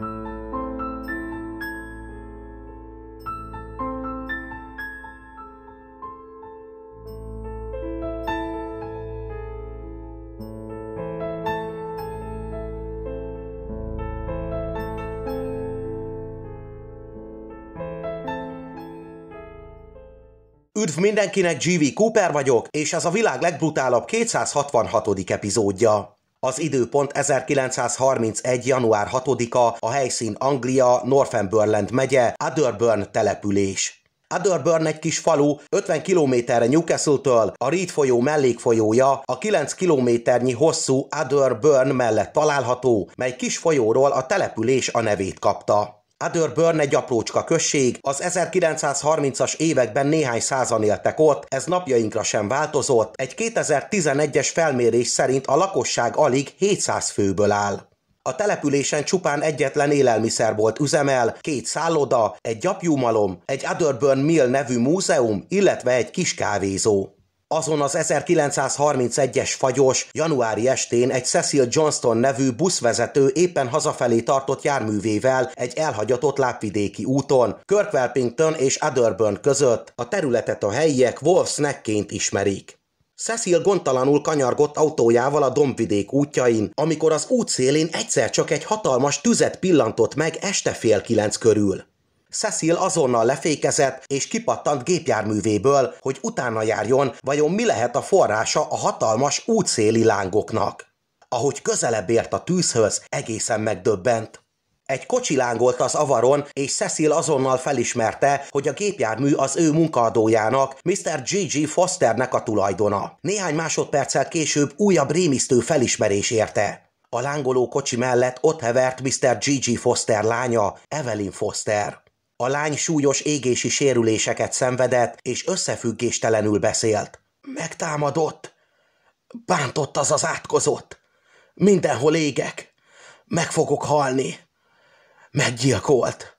Üdv mindenkinek, GV Cooper vagyok, és ez a világ legbrutálabb 266. epizódja. Az időpont 1931. január 6-a, a helyszín Anglia, Northumberland megye, Adderburn település. Adderburn egy kis falu, 50 kilométerre Newcastle-től, a Reed folyó mellékfolyója, a 9 kilométernyi hosszú Adderburn mellett található, mely kis folyóról a település a nevét kapta. Adörbörn egy aprócska község, az 1930-as években néhány százan éltek ott, ez napjainkra sem változott, egy 2011-es felmérés szerint a lakosság alig 700 főből áll. A településen csupán egyetlen élelmiszerbolt üzemel, két szálloda, egy gyapjúmalom, egy Adörbörn Mill nevű múzeum, illetve egy kis kávézó. Azon az 1931-es fagyos januári estén egy Cecil Johnston nevű buszvezető éppen hazafelé tartott járművével egy elhagyatott lápvidéki úton, Kirkwellpington és Adderburn között. A területet a helyiek Wolf's ismerik. Cecil gondtalanul kanyargott autójával a dombvidék útjain, amikor az út szélén egyszer csak egy hatalmas tüzet pillantott meg este fél kilenc körül. Cecil azonnal lefékezett és kipattant gépjárművéből, hogy utána járjon, vajon mi lehet a forrása a hatalmas útszéli lángoknak. Ahogy közelebb ért a tűzhöz, egészen megdöbbent. Egy kocsi lángolt az avaron, és Cecil azonnal felismerte, hogy a gépjármű az ő munkadójának, Mr. G.G. Fosternek a tulajdona. Néhány másodperccel később újabb rémisztő felismerés érte. A lángoló kocsi mellett ott hevert Mr. G.G. Foster lánya, Evelyn Foster. A lány súlyos égési sérüléseket szenvedett, és összefüggéstelenül beszélt. Megtámadott. Bántott az az átkozott. Mindenhol égek. Meg fogok halni. Meggyilkolt.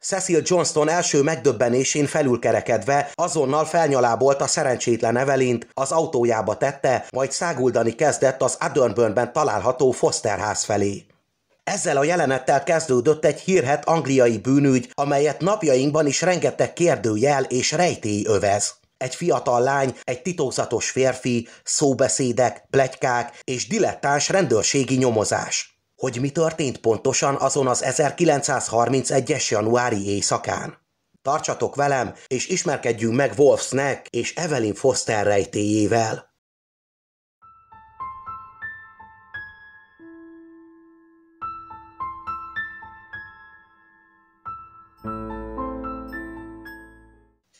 Cecil Johnston első megdöbbenésén felülkerekedve azonnal felnyalábolt a szerencsétlen Evelint, az autójába tette, majd száguldani kezdett az Adörnbönben található Fosterház felé. Ezzel a jelenettel kezdődött egy hírhet angliai bűnügy, amelyet napjainkban is rengeteg kérdőjel és rejtély övez. Egy fiatal lány, egy titokzatos férfi, szóbeszédek, plegykák és dilettáns rendőrségi nyomozás. Hogy mi történt pontosan azon az 1931-es januári éjszakán? Tartsatok velem, és ismerkedjünk meg Wolf Snack és Evelyn Foster rejtéjével.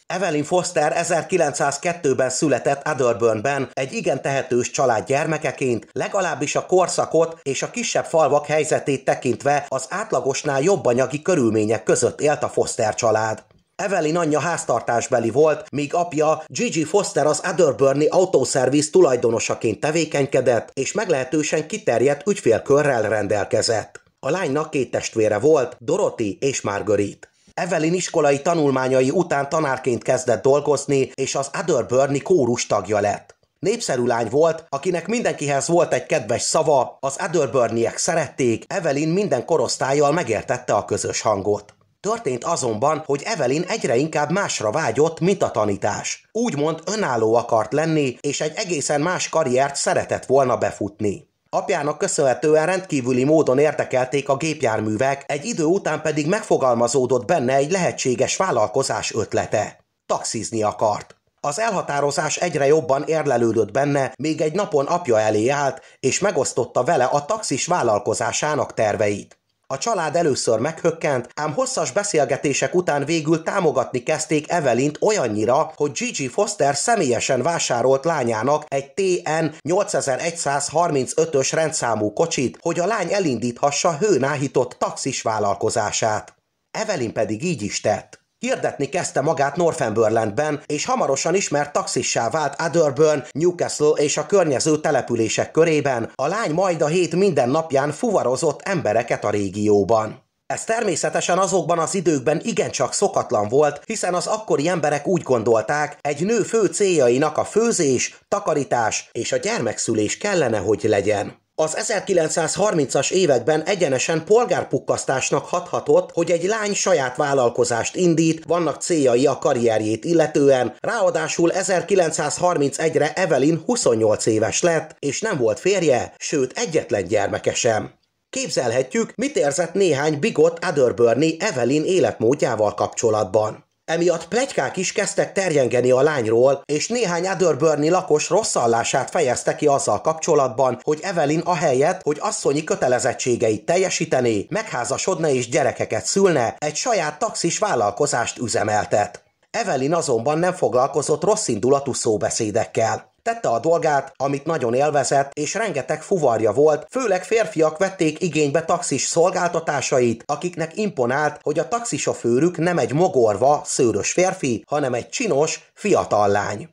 Evelyn Foster 1902-ben született Adderburnben egy igen tehetős család gyermekeként, legalábbis a korszakot és a kisebb falvak helyzetét tekintve az átlagosnál jobb anyagi körülmények között élt a Foster család. Evelyn anyja háztartásbeli volt, míg apja Gigi Foster az Adderburni autószerviz tulajdonosaként tevékenykedett, és meglehetősen kiterjedt ügyfélkörrel rendelkezett. A lánynak két testvére volt, Dorothy és Marguerite. Evelyn iskolai tanulmányai után tanárként kezdett dolgozni, és az Otherburni kórus tagja lett. Népszerű lány volt, akinek mindenkihez volt egy kedves szava, az Otherburniek szerették, Evelyn minden korosztályjal megértette a közös hangot. Történt azonban, hogy Evelyn egyre inkább másra vágyott, mint a tanítás. Úgymond önálló akart lenni, és egy egészen más karriert szeretett volna befutni. Apjának köszönhetően rendkívüli módon értekelték a gépjárművek, egy idő után pedig megfogalmazódott benne egy lehetséges vállalkozás ötlete. Taxizni akart. Az elhatározás egyre jobban érlelődött benne, még egy napon apja elé állt, és megosztotta vele a taxis vállalkozásának terveit. A család először meghökkent, ám hosszas beszélgetések után végül támogatni kezdték Evelint olyannyira, hogy Gigi Foster személyesen vásárolt lányának egy TN 8135-ös rendszámú kocsit, hogy a lány elindíthassa hőnáhított taxis vállalkozását. Evelyn pedig így is tett. Hirdetni kezdte magát Northumberlandben, és hamarosan ismert taxissá vált Adderburn, Newcastle és a környező települések körében, a lány majd a hét minden napján fuvarozott embereket a régióban. Ez természetesen azokban az időkben igencsak szokatlan volt, hiszen az akkori emberek úgy gondolták, egy nő fő céljainak a főzés, takarítás és a gyermekszülés kellene, hogy legyen. Az 1930-as években egyenesen polgárpukkasztásnak hathatott, hogy egy lány saját vállalkozást indít, vannak céljai a karrierjét illetően, ráadásul 1931-re Evelyn 28 éves lett, és nem volt férje, sőt egyetlen gyermeke sem. Képzelhetjük, mit érzett néhány bigott Adderburny Evelyn életmódjával kapcsolatban. Emiatt plegykák is kezdtek terjengeni a lányról, és néhány Adderburni lakos rosszallását fejezte ki azzal kapcsolatban, hogy Evelyn helyet, hogy asszonyi kötelezettségeit teljesítené, megházasodna és gyerekeket szülne, egy saját taxis vállalkozást üzemeltet. Evelyn azonban nem foglalkozott rosszindulatú szóbeszédekkel. Tette a dolgát, amit nagyon élvezett, és rengeteg fuvarja volt, főleg férfiak vették igénybe taxis szolgáltatásait, akiknek imponált, hogy a taxisofőrük nem egy mogorva, szőrös férfi, hanem egy csinos, fiatal lány.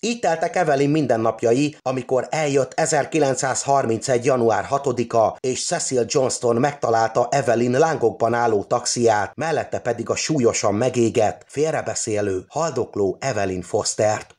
Így teltek Evelyn mindennapjai, amikor eljött 1931. január 6-a, és Cecil Johnston megtalálta Evelyn lángokban álló taxiát, mellette pedig a súlyosan megégett, félrebeszélő, haldokló Evelyn Fostert.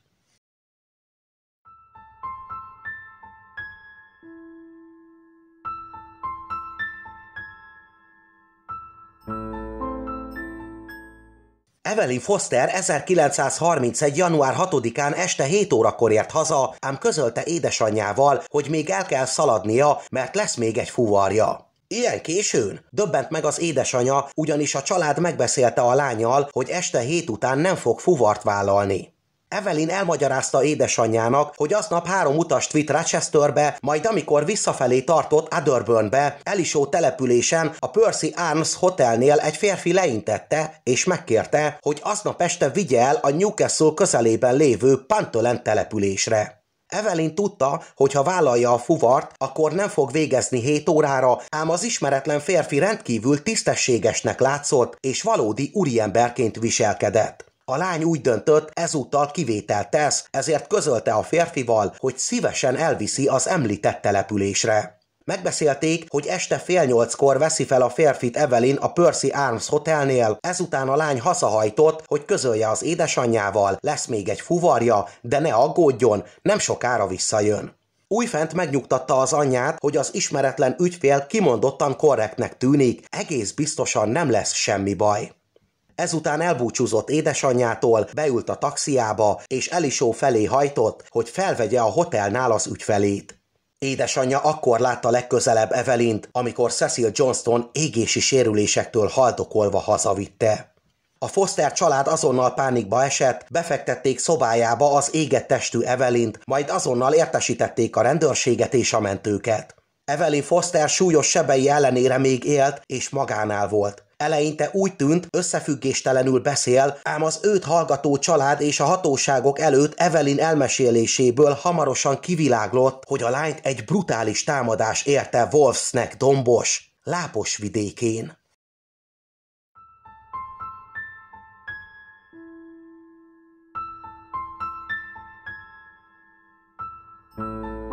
Evelyn Foster 1931. január 6-án este 7 órakor ért haza, ám közölte édesanyjával, hogy még el kell szaladnia, mert lesz még egy fuvarja. Ilyen későn? Döbbent meg az édesanya, ugyanis a család megbeszélte a lányal, hogy este hét után nem fog fuvart vállalni. Evelyn elmagyarázta édesanyjának, hogy aznap három utast vitt Rochesterbe, majd amikor visszafelé tartott Adderburnbe, Elisó településen a Percy Arms hotelnél egy férfi leintette és megkérte, hogy aznap este vigye el a Newcastle közelében lévő Pantolent településre. Evelyn tudta, hogy ha vállalja a fuvart, akkor nem fog végezni 7 órára, ám az ismeretlen férfi rendkívül tisztességesnek látszott, és valódi úriemberként viselkedett. A lány úgy döntött, ezúttal kivételt tesz, ezért közölte a férfival, hogy szívesen elviszi az említett településre. Megbeszélték, hogy este fél nyolckor veszi fel a férfit Evelyn a Percy Arms Hotelnél, ezután a lány hazahajtott, hogy közölje az édesanyjával, lesz még egy fuvarja, de ne aggódjon, nem sokára visszajön. Újfent megnyugtatta az anyját, hogy az ismeretlen ügyfél kimondottan korrektnek tűnik, egész biztosan nem lesz semmi baj. Ezután elbúcsúzott édesanyjától, beült a taxiába, és Elisó felé hajtott, hogy felvegye a hotelnál az ügyfelét. Édesanyja akkor látta legközelebb Evelint, amikor Cecil Johnston égési sérülésektől haldokolva hazavitte. A Foster család azonnal pánikba esett, befektették szobájába az égett testű Evelint, majd azonnal értesítették a rendőrséget és a mentőket. Evelyn Foster súlyos sebei ellenére még élt és magánál volt. Eleinte úgy tűnt, összefüggéstelenül beszél, ám az őt hallgató család és a hatóságok előtt Evelyn elmeséléséből hamarosan kiviláglott, hogy a lányt egy brutális támadás érte Wolfsnek dombos, lápos vidékén. thank you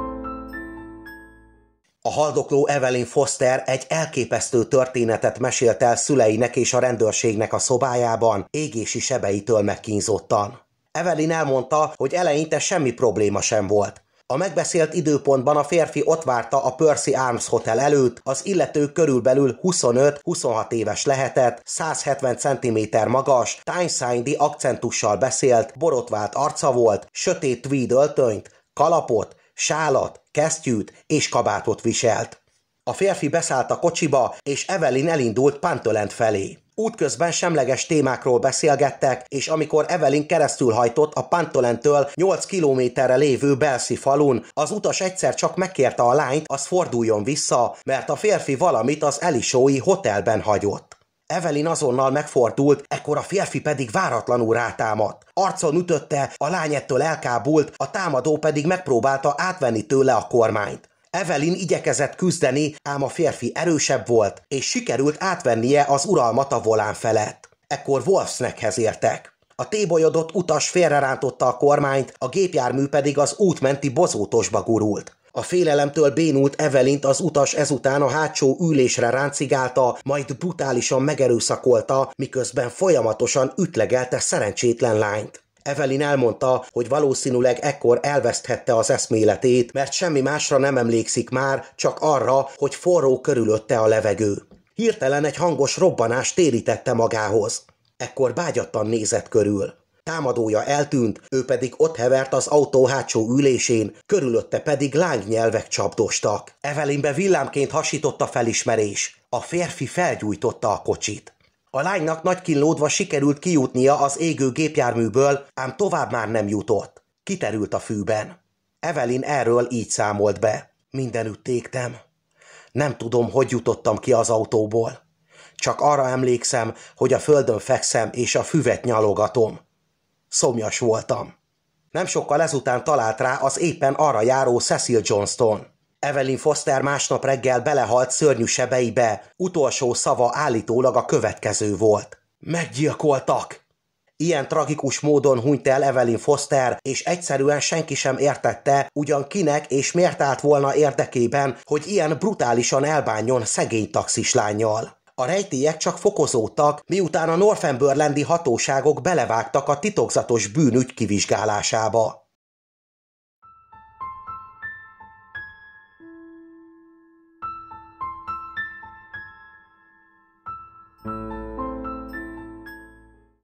a haldokló Evelyn Foster egy elképesztő történetet mesélt el szüleinek és a rendőrségnek a szobájában, égési sebeitől megkínzottan. Evelyn elmondta, hogy eleinte semmi probléma sem volt. A megbeszélt időpontban a férfi ott várta a Percy Arms Hotel előtt, az illető körülbelül 25-26 éves lehetett, 170 cm magas, tányszájndi akcentussal beszélt, borotvált arca volt, sötét tweed öltönyt, kalapot sálat, kesztyűt és kabátot viselt. A férfi beszállt a kocsiba, és Evelyn elindult Pantolent felé. Útközben semleges témákról beszélgettek, és amikor Evelyn keresztül hajtott a Pantolentől 8 kilométerre lévő Belszi falun, az utas egyszer csak megkérte a lányt, az forduljon vissza, mert a férfi valamit az Elisói hotelben hagyott. Evelyn azonnal megfordult, ekkor a férfi pedig váratlanul rátámadt. Arcon ütötte, a lány ettől elkábult, a támadó pedig megpróbálta átvenni tőle a kormányt. Evelyn igyekezett küzdeni, ám a férfi erősebb volt, és sikerült átvennie az uralmat a volán felett. Ekkor Wolfsnekhez értek. A tébolyodott utas félrerántotta a kormányt, a gépjármű pedig az útmenti bozótosba gurult. A félelemtől bénult Evelint az utas ezután a hátsó ülésre ráncigálta, majd brutálisan megerőszakolta, miközben folyamatosan ütlegelte szerencsétlen lányt. Evelin elmondta, hogy valószínűleg ekkor elveszthette az eszméletét, mert semmi másra nem emlékszik már, csak arra, hogy forró körülötte a levegő. Hirtelen egy hangos robbanás térítette magához. Ekkor bágyattan nézett körül. Támadója eltűnt, ő pedig ott hevert az autó hátsó ülésén, körülötte pedig lángnyelvek csapdostak. Evelynbe villámként hasított a felismerés. A férfi felgyújtotta a kocsit. A lánynak nagy kínlódva sikerült kijutnia az égő gépjárműből, ám tovább már nem jutott. Kiterült a fűben. Evelyn erről így számolt be. Mindenütt égtem. Nem tudom, hogy jutottam ki az autóból. Csak arra emlékszem, hogy a földön fekszem és a füvet nyalogatom. Szomjas voltam. Nem sokkal ezután talált rá az éppen arra járó Cecil Johnston. Evelyn Foster másnap reggel belehalt szörnyű sebeibe, utolsó szava állítólag a következő volt. Meggyilkoltak! Ilyen tragikus módon hunyt el Evelyn Foster, és egyszerűen senki sem értette, ugyan kinek és miért állt volna érdekében, hogy ilyen brutálisan elbánjon szegény taxis lányjal. A rejtélyek csak fokozódtak, miután a northumberlandi hatóságok belevágtak a titokzatos bűnügy kivizsgálásába.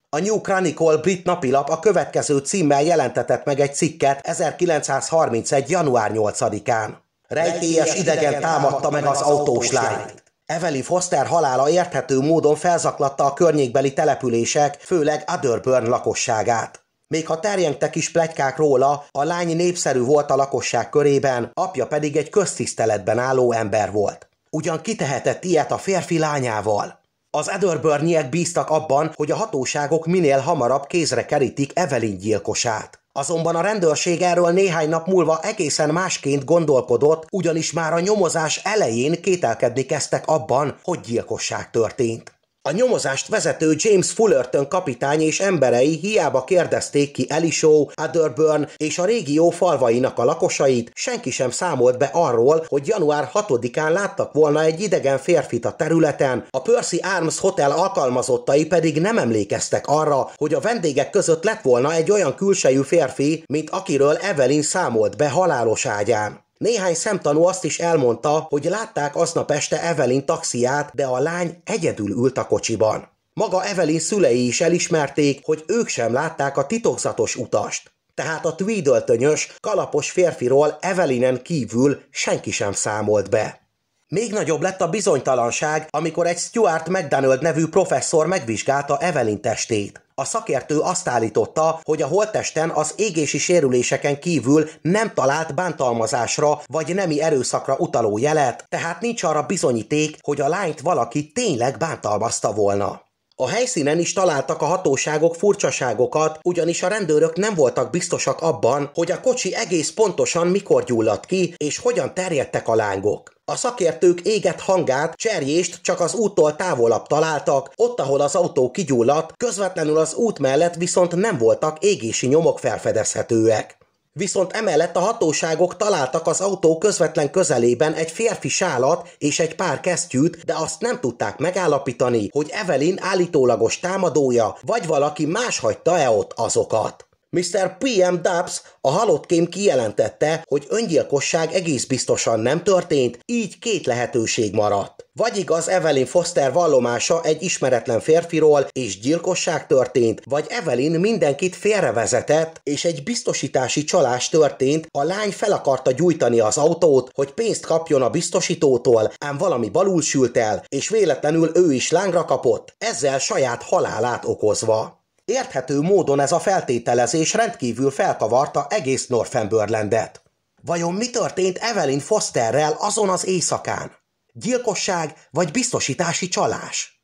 A New Chronicle brit napilap a következő címmel jelentetett meg egy cikket 1931. január 8-án. Rejtélyes idegen támadta meg az autós lányt. Evelyn Foster halála érthető módon felzaklatta a környékbeli települések, főleg Adderburn lakosságát. Még ha terjengtek is plegykák róla, a lány népszerű volt a lakosság körében, apja pedig egy köztiszteletben álló ember volt. Ugyan kitehetett ilyet a férfi lányával. Az Adderburniek bíztak abban, hogy a hatóságok minél hamarabb kézre kerítik Evelyn gyilkosát. Azonban a rendőrség erről néhány nap múlva egészen másként gondolkodott, ugyanis már a nyomozás elején kételkedni kezdtek abban, hogy gyilkosság történt. A nyomozást vezető James Fullerton kapitány és emberei hiába kérdezték ki Elisó, Adderburn és a régió falvainak a lakosait, senki sem számolt be arról, hogy január 6-án láttak volna egy idegen férfit a területen, a Percy Arms Hotel alkalmazottai pedig nem emlékeztek arra, hogy a vendégek között lett volna egy olyan külsejű férfi, mint akiről Evelyn számolt be halálos ágyán. Néhány szemtanú azt is elmondta, hogy látták aznap este Evelyn taxiát, de a lány egyedül ült a kocsiban. Maga Evelyn szülei is elismerték, hogy ők sem látták a titokzatos utast. Tehát a tweedöltönyös, kalapos férfiról Evelynen kívül senki sem számolt be. Még nagyobb lett a bizonytalanság, amikor egy Stuart McDonald nevű professzor megvizsgálta Evelyn testét. A szakértő azt állította, hogy a holttesten az égési sérüléseken kívül nem talált bántalmazásra vagy nemi erőszakra utaló jelet, tehát nincs arra bizonyíték, hogy a lányt valaki tényleg bántalmazta volna. A helyszínen is találtak a hatóságok furcsaságokat, ugyanis a rendőrök nem voltak biztosak abban, hogy a kocsi egész pontosan mikor gyulladt ki, és hogyan terjedtek a lángok. A szakértők égett hangát, cserjést csak az úttól távolabb találtak, ott, ahol az autó kigyulladt, közvetlenül az út mellett viszont nem voltak égési nyomok felfedezhetőek. Viszont emellett a hatóságok találtak az autó közvetlen közelében egy férfi sálat és egy pár kesztyűt, de azt nem tudták megállapítani, hogy Evelyn állítólagos támadója, vagy valaki más hagyta-e ott azokat. Mr. PM Dubs, a halott kém kijelentette, hogy öngyilkosság egész biztosan nem történt, így két lehetőség maradt. Vagy igaz Evelyn Foster vallomása egy ismeretlen férfiról, és gyilkosság történt, vagy Evelyn mindenkit félrevezetett, és egy biztosítási csalás történt, a lány fel akarta gyújtani az autót, hogy pénzt kapjon a biztosítótól, ám valami balul sült el, és véletlenül ő is lángra kapott, ezzel saját halálát okozva. Érthető módon ez a feltételezés rendkívül felkavarta egész Northumberlandet. Vajon mi történt Evelyn Fosterrel azon az éjszakán? Gyilkosság vagy biztosítási csalás?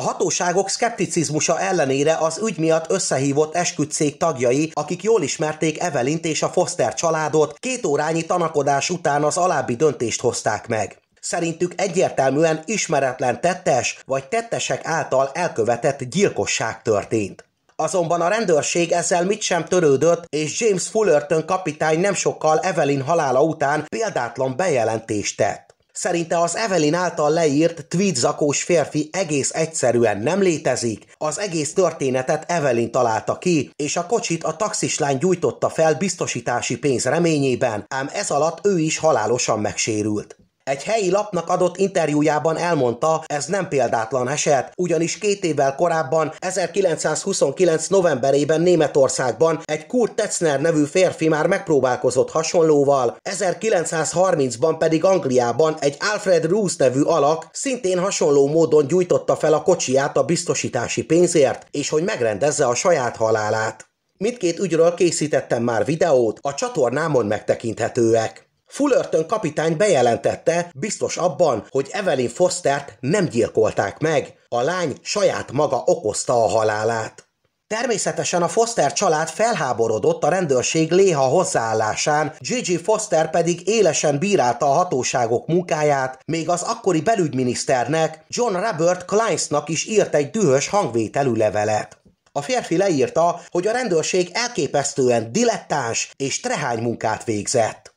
A hatóságok szkepticizmusa ellenére az ügy miatt összehívott eskütszék tagjai, akik jól ismerték Evelint és a Foster családot, két órányi tanakodás után az alábbi döntést hozták meg. Szerintük egyértelműen ismeretlen tettes vagy tettesek által elkövetett gyilkosság történt. Azonban a rendőrség ezzel mit sem törődött, és James Fullerton kapitány nem sokkal Evelyn halála után példátlan bejelentést tett. Szerinte az Evelyn által leírt tweet zakós férfi egész egyszerűen nem létezik, az egész történetet Evelyn találta ki, és a kocsit a taxislány gyújtotta fel biztosítási pénz reményében, ám ez alatt ő is halálosan megsérült. Egy helyi lapnak adott interjújában elmondta, ez nem példátlan eset, ugyanis két évvel korábban, 1929. novemberében Németországban egy Kurt Tetzner nevű férfi már megpróbálkozott hasonlóval, 1930-ban pedig Angliában egy Alfred Roos nevű alak szintén hasonló módon gyújtotta fel a kocsiját a biztosítási pénzért, és hogy megrendezze a saját halálát. Mindkét ügyről készítettem már videót, a csatornámon megtekinthetőek. Fullerton kapitány bejelentette, biztos abban, hogy Evelyn Fostert nem gyilkolták meg, a lány saját maga okozta a halálát. Természetesen a Foster család felháborodott a rendőrség léha hozzáállásán, Gigi Foster pedig élesen bírálta a hatóságok munkáját, még az akkori belügyminiszternek, John Robert Kleinsnak is írt egy dühös hangvételű levelet. A férfi leírta, hogy a rendőrség elképesztően dilettáns és trehány munkát végzett.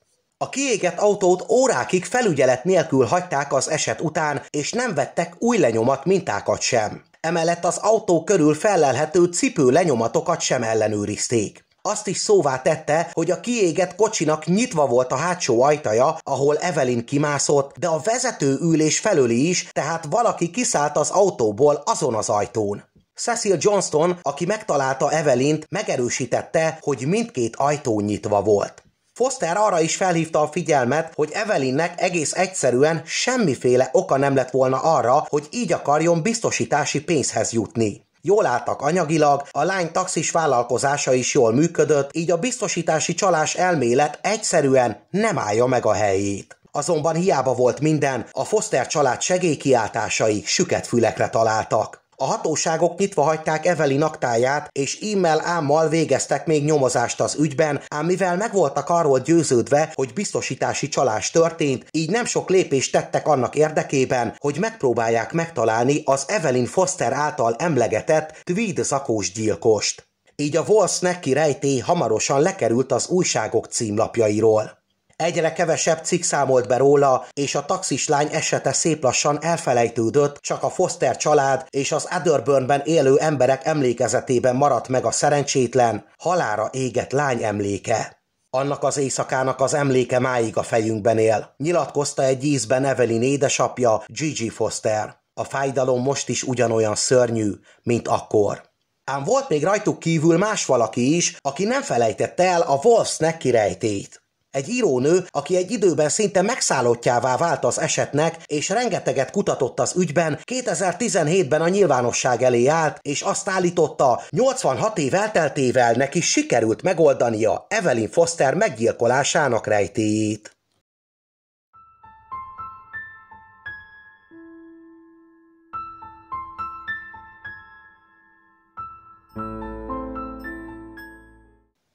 A kiégett autót órákig felügyelet nélkül hagyták az eset után, és nem vettek új lenyomat mintákat sem. Emellett az autó körül fellelhető cipő lenyomatokat sem ellenőrizték. Azt is szóvá tette, hogy a kiégett kocsinak nyitva volt a hátsó ajtaja, ahol Evelyn kimászott, de a vezető ülés felőli is, tehát valaki kiszállt az autóból azon az ajtón. Cecil Johnston, aki megtalálta Evelint, megerősítette, hogy mindkét ajtó nyitva volt. Foster arra is felhívta a figyelmet, hogy Evelynnek egész egyszerűen semmiféle oka nem lett volna arra, hogy így akarjon biztosítási pénzhez jutni. Jól álltak anyagilag, a lány taxis vállalkozása is jól működött, így a biztosítási csalás elmélet egyszerűen nem állja meg a helyét. Azonban hiába volt minden, a Foster család segélykiáltásai süket fülekre találtak. A hatóságok nyitva hagyták Eveli aktáját, és e-mail ámmal végeztek még nyomozást az ügyben, ám mivel megvoltak arról győződve, hogy biztosítási csalás történt, így nem sok lépést tettek annak érdekében, hogy megpróbálják megtalálni az Evelyn Foster által emlegetett Tweed zakós gyilkost. Így a neki rejtély hamarosan lekerült az újságok címlapjairól. Egyre kevesebb cikk számolt be róla, és a taxislány esete szép lassan elfelejtődött, csak a Foster család és az Adderburnben élő emberek emlékezetében maradt meg a szerencsétlen, halára égett lány emléke. Annak az éjszakának az emléke máig a fejünkben él, nyilatkozta egy ízben Evelyn édesapja, Gigi Foster. A fájdalom most is ugyanolyan szörnyű, mint akkor. Ám volt még rajtuk kívül más valaki is, aki nem felejtette el a Wolfsnek kirejtét. Egy írónő, aki egy időben szinte megszállottjává vált az esetnek, és rengeteget kutatott az ügyben, 2017-ben a nyilvánosság elé állt, és azt állította, 86 év elteltével neki sikerült megoldania Evelyn Foster meggyilkolásának rejtéjét.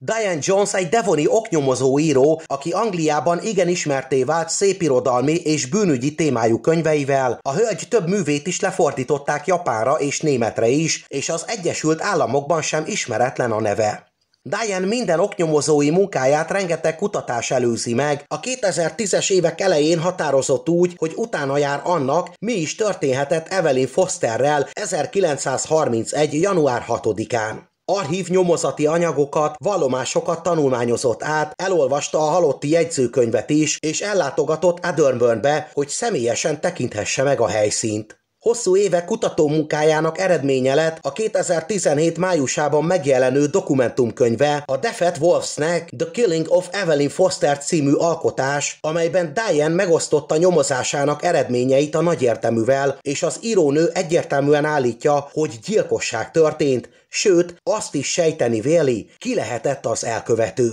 Diane Jones egy devoni oknyomozó író, aki Angliában igen ismerté vált szépirodalmi és bűnügyi témájú könyveivel, a hölgy több művét is lefordították japánra és németre is, és az Egyesült Államokban sem ismeretlen a neve. Diane minden oknyomozói munkáját rengeteg kutatás előzi meg. A 2010-es évek elején határozott úgy, hogy utána jár annak, mi is történhetett Evelyn Fosterrel 1931. január 6-án archív nyomozati anyagokat, vallomásokat tanulmányozott át, elolvasta a halotti jegyzőkönyvet is, és ellátogatott Edinburghbe, hogy személyesen tekinthesse meg a helyszínt. Hosszú évek kutató munkájának eredménye lett a 2017 májusában megjelenő dokumentumkönyve a Defet Wolfsnek The Killing of Evelyn Foster című alkotás, amelyben Diane megosztotta nyomozásának eredményeit a nagyérteművel, és az írónő egyértelműen állítja, hogy gyilkosság történt, sőt, azt is sejteni véli, ki lehetett az elkövető.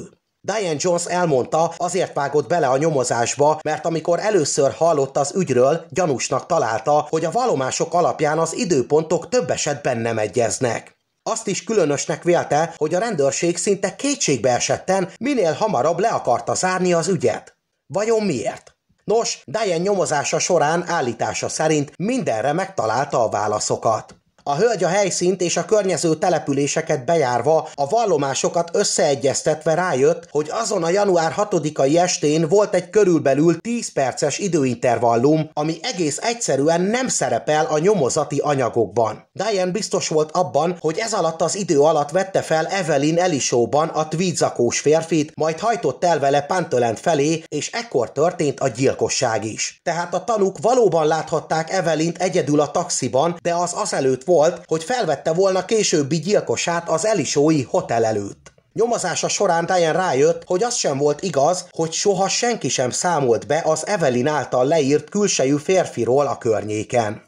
Diane Jones elmondta, azért vágott bele a nyomozásba, mert amikor először hallott az ügyről, gyanúsnak találta, hogy a vallomások alapján az időpontok több esetben nem egyeznek. Azt is különösnek vélte, hogy a rendőrség szinte kétségbe esetten minél hamarabb le akarta zárni az ügyet. Vajon miért? Nos, Diane nyomozása során állítása szerint mindenre megtalálta a válaszokat. A hölgy a helyszínt és a környező településeket bejárva, a vallomásokat összeegyeztetve rájött, hogy azon a január 6-ai estén volt egy körülbelül 10 perces időintervallum, ami egész egyszerűen nem szerepel a nyomozati anyagokban. Diane biztos volt abban, hogy ez alatt az idő alatt vette fel Evelyn Elisóban a tweedzakós férfit, majd hajtott el vele Pantolent felé, és ekkor történt a gyilkosság is. Tehát a tanúk valóban láthatták Evelint egyedül a taxiban, de az azelőtt volt volt, hogy felvette volna későbbi gyilkosát az Elisói hotel előtt. Nyomozása során Diane rájött, hogy az sem volt igaz, hogy soha senki sem számolt be az Evelyn által leírt külsejű férfiról a környéken.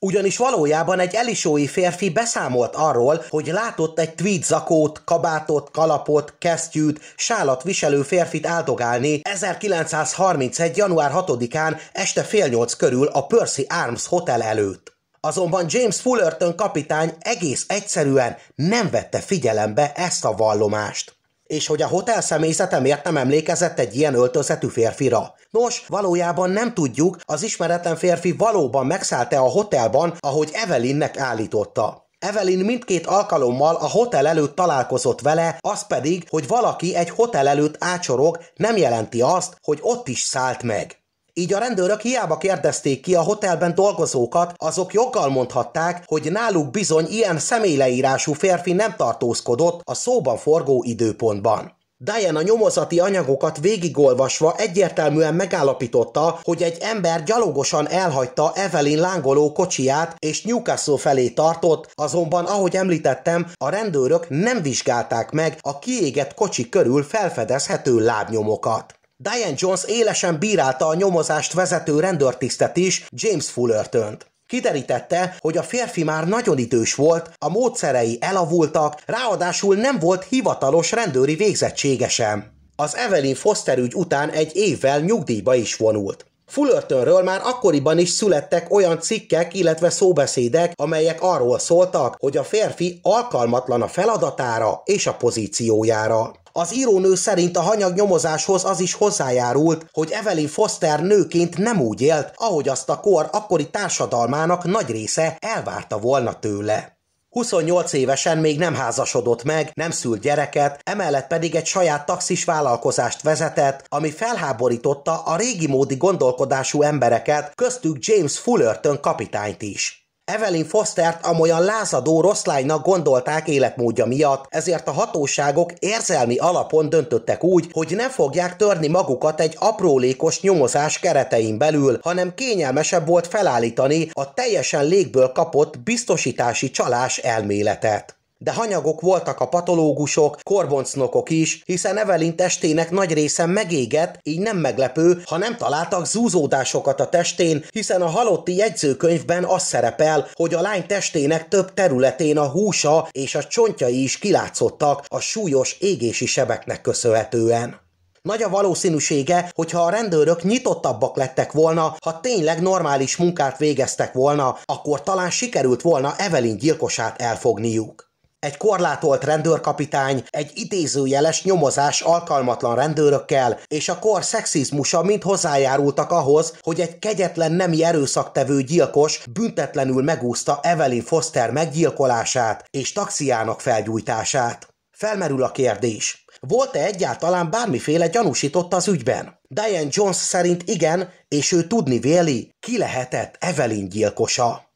Ugyanis valójában egy elisói férfi beszámolt arról, hogy látott egy tweed zakót, kabátot, kalapot, kesztyűt, sálat viselő férfit áldogálni 1931. január 6-án este fél nyolc körül a Percy Arms Hotel előtt. Azonban James Fullerton kapitány egész egyszerűen nem vette figyelembe ezt a vallomást. És hogy a hotel személyzete miért nem emlékezett egy ilyen öltözetű férfira? Nos, valójában nem tudjuk, az ismeretlen férfi valóban megszállta e a hotelban, ahogy Evelynnek állította. Evelyn mindkét alkalommal a hotel előtt találkozott vele, az pedig, hogy valaki egy hotel előtt ácsorog, nem jelenti azt, hogy ott is szállt meg. Így a rendőrök hiába kérdezték ki a hotelben dolgozókat, azok joggal mondhatták, hogy náluk bizony ilyen személyleírású férfi nem tartózkodott a szóban forgó időpontban. Diana nyomozati anyagokat végigolvasva egyértelműen megállapította, hogy egy ember gyalogosan elhagyta Evelyn lángoló kocsiját és Newcastle felé tartott, azonban ahogy említettem, a rendőrök nem vizsgálták meg a kiégett kocsi körül felfedezhető lábnyomokat. Diane Jones élesen bírálta a nyomozást vezető rendőrtisztet is, James -tönt. Kiderítette, hogy a férfi már nagyon idős volt, a módszerei elavultak, ráadásul nem volt hivatalos rendőri végzettsége sem. Az Evelyn Foster ügy után egy évvel nyugdíjba is vonult. Fullertonről már akkoriban is születtek olyan cikkek, illetve szóbeszédek, amelyek arról szóltak, hogy a férfi alkalmatlan a feladatára és a pozíciójára. Az írónő szerint a hanyag nyomozáshoz az is hozzájárult, hogy Evelyn Foster nőként nem úgy élt, ahogy azt a kor akkori társadalmának nagy része elvárta volna tőle. 28 évesen még nem házasodott meg, nem szült gyereket, emellett pedig egy saját taxis vállalkozást vezetett, ami felháborította a régi módi gondolkodású embereket, köztük James Fullerton kapitányt is. Evelyn Fostert amolyan lázadó rosszlánynak gondolták életmódja miatt, ezért a hatóságok érzelmi alapon döntöttek úgy, hogy nem fogják törni magukat egy aprólékos nyomozás keretein belül, hanem kényelmesebb volt felállítani a teljesen légből kapott biztosítási csalás elméletet de hanyagok voltak a patológusok, korboncnokok is, hiszen Evelyn testének nagy része megégett, így nem meglepő, ha nem találtak zúzódásokat a testén, hiszen a halotti jegyzőkönyvben az szerepel, hogy a lány testének több területén a húsa és a csontjai is kilátszottak a súlyos égési sebeknek köszönhetően. Nagy a valószínűsége, hogyha a rendőrök nyitottabbak lettek volna, ha tényleg normális munkát végeztek volna, akkor talán sikerült volna Evelyn gyilkosát elfogniuk. Egy korlátolt rendőrkapitány, egy idézőjeles nyomozás alkalmatlan rendőrökkel, és a kor szexizmusa mind hozzájárultak ahhoz, hogy egy kegyetlen nemi erőszaktevő gyilkos büntetlenül megúszta Evelyn Foster meggyilkolását és taxiának felgyújtását. Felmerül a kérdés. Volt-e egyáltalán bármiféle gyanúsított az ügyben? Diane Jones szerint igen, és ő tudni véli, ki lehetett Evelyn gyilkosa.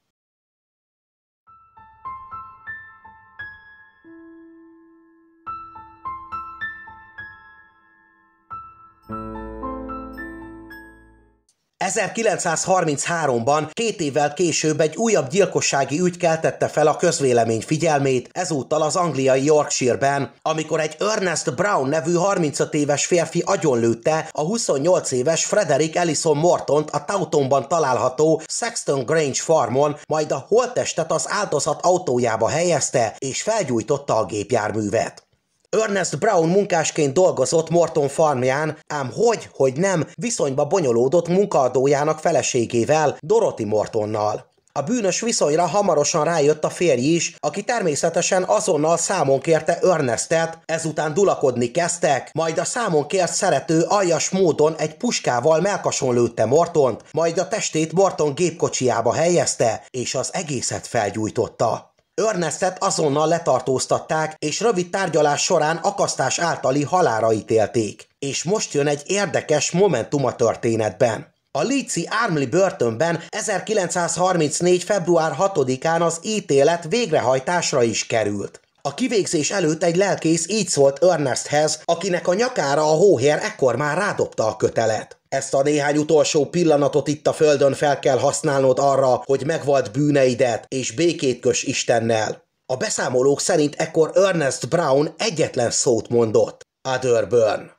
1933-ban, két évvel később egy újabb gyilkossági ügy keltette fel a közvélemény figyelmét, ezúttal az angliai Yorkshire-ben, amikor egy Ernest Brown nevű 35 éves férfi agyonlőtte a 28 éves Frederick Ellison morton a Tautonban található Sexton Grange farmon, majd a holttestet az áldozat autójába helyezte és felgyújtotta a gépjárművet. Ernest Brown munkásként dolgozott Morton farmján, ám hogy, hogy nem, viszonyba bonyolódott munkadójának feleségével, Dorothy Mortonnal. A bűnös viszonyra hamarosan rájött a férj is, aki természetesen azonnal számon kérte Ernestet, ezután dulakodni kezdtek, majd a számon kért szerető aljas módon egy puskával melkason lőtte Mortont, majd a testét Morton gépkocsiába helyezte, és az egészet felgyújtotta. Ernestet azonnal letartóztatták, és rövid tárgyalás során akasztás általi halára ítélték. És most jön egy érdekes momentum a történetben. A Líci Ármli börtönben 1934. február 6-án az ítélet végrehajtásra is került. A kivégzés előtt egy lelkész így szólt Ernesthez, akinek a nyakára a hóhér ekkor már rádobta a kötelet. Ezt a néhány utolsó pillanatot itt a földön fel kell használnod arra, hogy megvalt bűneidet, és békét kös Istennel. A beszámolók szerint ekkor Ernest Brown egyetlen szót mondott. Adörbön.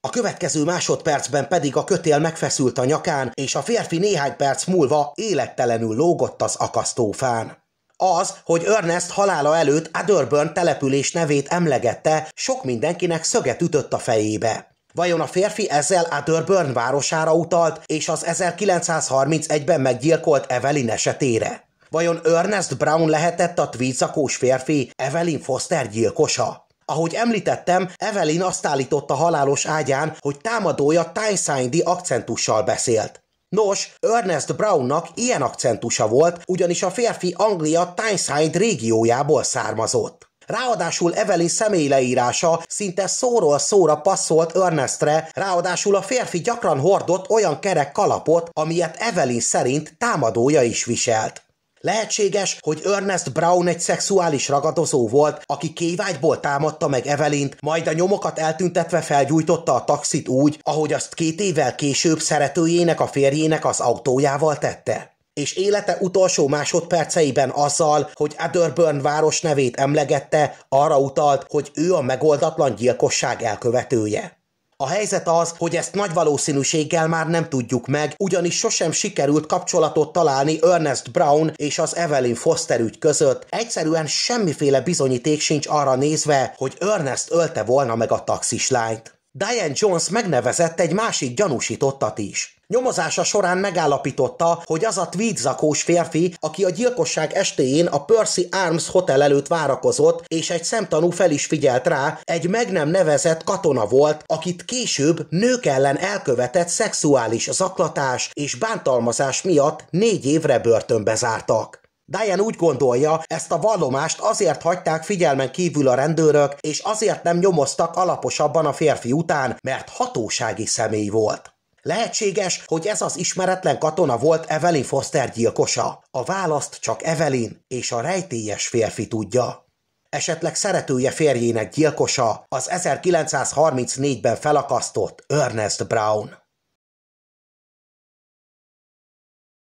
A következő másodpercben pedig a kötél megfeszült a nyakán, és a férfi néhány perc múlva élettelenül lógott az akasztófán. Az, hogy Ernest halála előtt Adderburn település nevét emlegette, sok mindenkinek szöget ütött a fejébe. Vajon a férfi ezzel Adderburn városára utalt, és az 1931-ben meggyilkolt Evelyn esetére? Vajon Ernest Brown lehetett a tweedzakós férfi Evelyn Foster gyilkosa? Ahogy említettem, Evelyn azt állította halálos ágyán, hogy támadója Tyneside akcentussal beszélt. Nos, Ernest Brownnak ilyen akcentusa volt, ugyanis a férfi Anglia Tyneside régiójából származott. Ráadásul Evelyn személy leírása szinte szóról szóra passzolt Ernestre, ráadásul a férfi gyakran hordott olyan kerek kalapot, amilyet Evelyn szerint támadója is viselt. Lehetséges, hogy Ernest Brown egy szexuális ragadozó volt, aki kévágyból támadta meg Evelint, majd a nyomokat eltüntetve felgyújtotta a taxit úgy, ahogy azt két évvel később szeretőjének a férjének az autójával tette és élete utolsó másodperceiben azzal, hogy Adderburn város nevét emlegette, arra utalt, hogy ő a megoldatlan gyilkosság elkövetője. A helyzet az, hogy ezt nagy valószínűséggel már nem tudjuk meg, ugyanis sosem sikerült kapcsolatot találni Ernest Brown és az Evelyn Foster ügy között. Egyszerűen semmiféle bizonyíték sincs arra nézve, hogy Ernest ölte volna meg a taxislányt. Diane Jones megnevezett egy másik gyanúsítottat is. Nyomozása során megállapította, hogy az a tweedzakós férfi, aki a gyilkosság estéjén a Percy Arms Hotel előtt várakozott, és egy szemtanú fel is figyelt rá, egy meg nem nevezett katona volt, akit később nők ellen elkövetett szexuális zaklatás és bántalmazás miatt négy évre börtönbe zártak. Diane úgy gondolja, ezt a vallomást azért hagyták figyelmen kívül a rendőrök, és azért nem nyomoztak alaposabban a férfi után, mert hatósági személy volt. Lehetséges, hogy ez az ismeretlen katona volt Evelyn Foster gyilkosa. A választ csak Evelyn és a rejtélyes férfi tudja. Esetleg szeretője férjének gyilkosa az 1934-ben felakasztott Ernest Brown.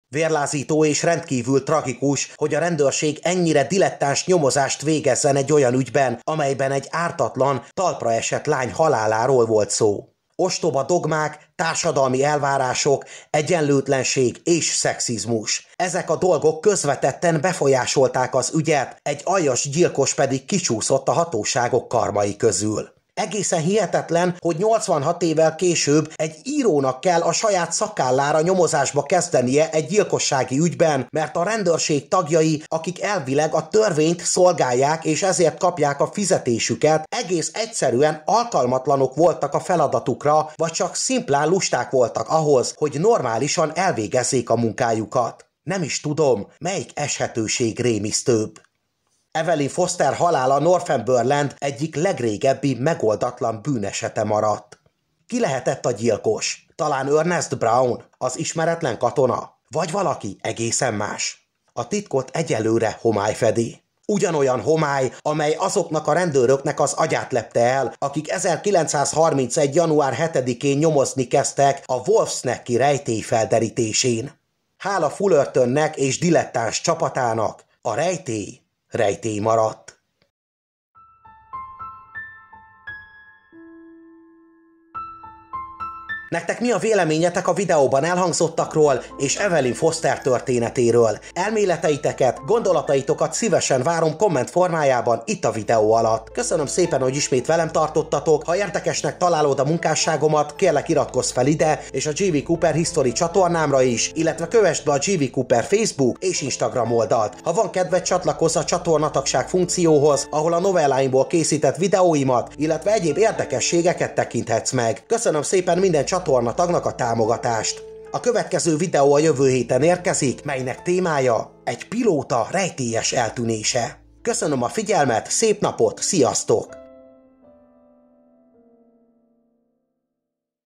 Vérlázító és rendkívül tragikus, hogy a rendőrség ennyire dilettáns nyomozást végezzen egy olyan ügyben, amelyben egy ártatlan, talpra esett lány haláláról volt szó ostoba dogmák, társadalmi elvárások, egyenlőtlenség és szexizmus. Ezek a dolgok közvetetten befolyásolták az ügyet, egy aljas gyilkos pedig kicsúszott a hatóságok karmai közül. Egészen hihetetlen, hogy 86 évvel később egy írónak kell a saját szakállára nyomozásba kezdenie egy gyilkossági ügyben, mert a rendőrség tagjai, akik elvileg a törvényt szolgálják és ezért kapják a fizetésüket, egész egyszerűen alkalmatlanok voltak a feladatukra, vagy csak szimplán lusták voltak ahhoz, hogy normálisan elvégezzék a munkájukat. Nem is tudom, melyik eshetőség rémisztőbb. Evelyn Foster halála Northumberland egyik legrégebbi megoldatlan bűnesete maradt. Ki lehetett a gyilkos? Talán Ernest Brown, az ismeretlen katona? Vagy valaki egészen más? A titkot egyelőre homály fedi. Ugyanolyan homály, amely azoknak a rendőröknek az agyát lepte el, akik 1931. január 7-én nyomozni kezdtek a Wolfsnecki rejtély felderítésén. Hála Fullertonnek és dilettáns csapatának a rejtély rejtély maradt. Nektek mi a véleményetek a videóban elhangzottakról és Evelyn Foster történetéről? Elméleteiteket, gondolataitokat szívesen várom komment formájában itt a videó alatt. Köszönöm szépen, hogy ismét velem tartottatok, ha érdekesnek találod a munkásságomat, kérlek iratkozz fel ide és a GV Cooper History csatornámra is, illetve kövessd be a GV Cooper Facebook és Instagram oldalt. Ha van kedved, csatlakozz a csatornatagság funkcióhoz, ahol a novelláimból készített videóimat, illetve egyéb érdekességeket tekinthetsz meg. Köszönöm szépen minden tagnak a támogatást. A következő videó a jövő héten érkezik, melynek témája egy pilóta rejtélyes eltűnése. Köszönöm a figyelmet, szép napot, sziasztok!